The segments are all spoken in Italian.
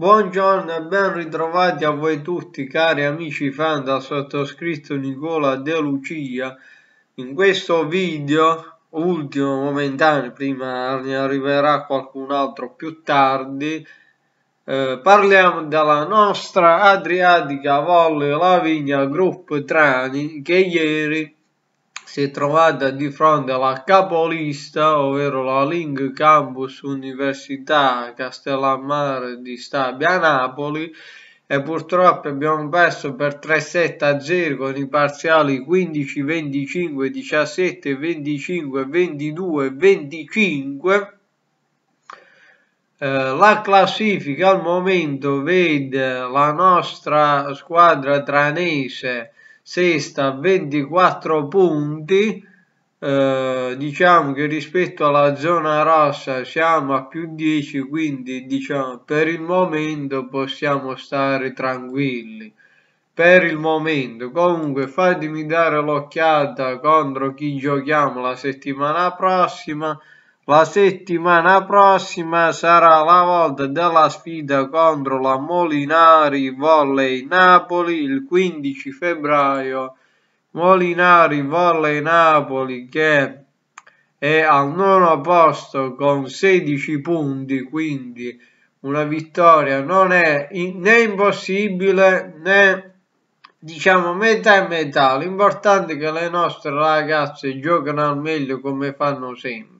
Buongiorno e ben ritrovati a voi tutti cari amici fan da sottoscritto Nicola De Lucia. In questo video, ultimo momentaneo, prima ne arriverà qualcun altro più tardi, eh, parliamo della nostra Adriatica Volle Lavigna Group Trani che ieri si è trovata di fronte alla capolista, ovvero la Link Campus Università Castellammare di Stabia Napoli e purtroppo abbiamo perso per 3-7 a 0 con i parziali 15-25, 17-25, 22-25. la classifica al momento vede la nostra squadra tranese sesta 24 punti eh, diciamo che rispetto alla zona rossa siamo a più 10 quindi diciamo per il momento possiamo stare tranquilli per il momento comunque fatemi dare l'occhiata contro chi giochiamo la settimana prossima la settimana prossima sarà la volta della sfida contro la Molinari Volley Napoli il 15 febbraio. Molinari Volley Napoli che è al nono posto con 16 punti, quindi una vittoria non è né impossibile né diciamo metà e metà. L'importante è che le nostre ragazze giocano al meglio come fanno sempre.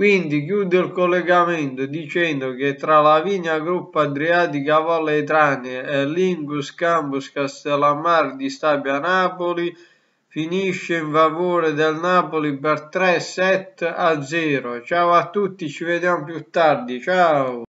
Quindi chiudo il collegamento dicendo che tra la Vigna Gruppo Adriatica Valle Trane e Lingus Campus Castellammar di Stabia Napoli finisce in favore del Napoli per 3 7 a 0. Ciao a tutti, ci vediamo più tardi. Ciao!